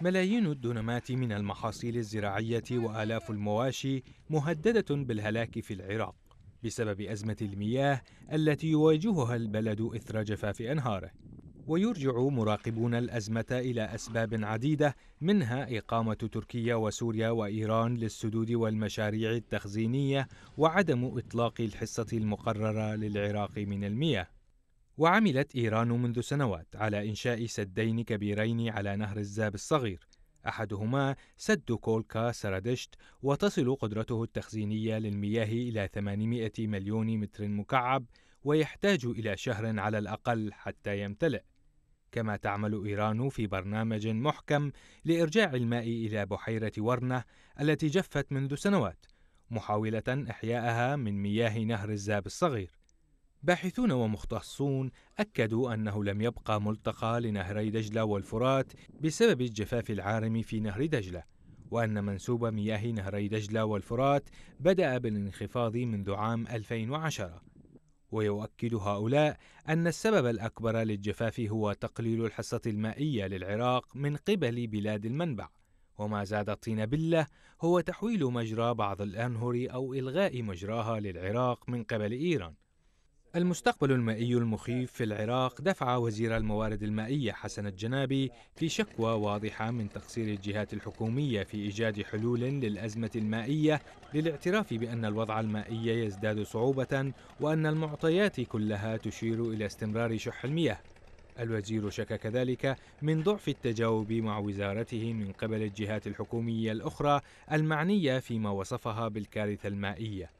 ملايين الدونمات من المحاصيل الزراعية وآلاف المواشي مهددة بالهلاك في العراق بسبب أزمة المياه التي يواجهها البلد إثر جفاف أنهاره ويرجع مراقبون الأزمة إلى أسباب عديدة منها إقامة تركيا وسوريا وإيران للسدود والمشاريع التخزينية وعدم إطلاق الحصة المقررة للعراق من المياه وعملت إيران منذ سنوات على إنشاء سدين كبيرين على نهر الزاب الصغير أحدهما سد كولكا سرادشت وتصل قدرته التخزينية للمياه إلى 800 مليون متر مكعب ويحتاج إلى شهر على الأقل حتى يمتلئ كما تعمل إيران في برنامج محكم لإرجاع الماء إلى بحيرة ورنة التي جفت منذ سنوات محاولة إحيائها من مياه نهر الزاب الصغير باحثون ومختصون أكدوا أنه لم يبقى ملتقى لنهري دجلة والفرات بسبب الجفاف العارم في نهر دجلة وأن منسوب مياه نهري دجلة والفرات بدأ بالانخفاض منذ عام 2010 ويؤكد هؤلاء أن السبب الأكبر للجفاف هو تقليل الحصة المائية للعراق من قبل بلاد المنبع وما زاد طين بله هو تحويل مجرى بعض الأنهر أو إلغاء مجراها للعراق من قبل إيران المستقبل المائي المخيف في العراق دفع وزير الموارد المائية حسن الجنابي في شكوى واضحة من تقصير الجهات الحكومية في إيجاد حلول للأزمة المائية للاعتراف بأن الوضع المائي يزداد صعوبة وأن المعطيات كلها تشير إلى استمرار شح المياه الوزير شك كذلك من ضعف التجاوب مع وزارته من قبل الجهات الحكومية الأخرى المعنية فيما وصفها بالكارثة المائية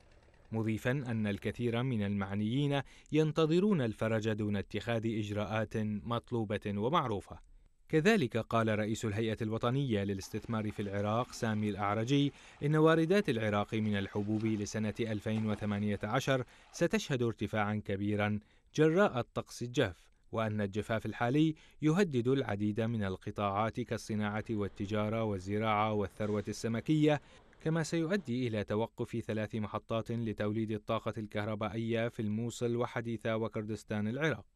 مضيفا أن الكثير من المعنيين ينتظرون الفرج دون اتخاذ إجراءات مطلوبة ومعروفة كذلك قال رئيس الهيئة الوطنية للاستثمار في العراق سامي الأعرجي إن واردات العراق من الحبوب لسنة 2018 ستشهد ارتفاعا كبيرا جراء الطقس الجاف وأن الجفاف الحالي يهدد العديد من القطاعات كالصناعة والتجارة والزراعة والثروة السمكية كما سيؤدي إلى توقف ثلاث محطات لتوليد الطاقة الكهربائية في الموصل وحديثة وكردستان العراق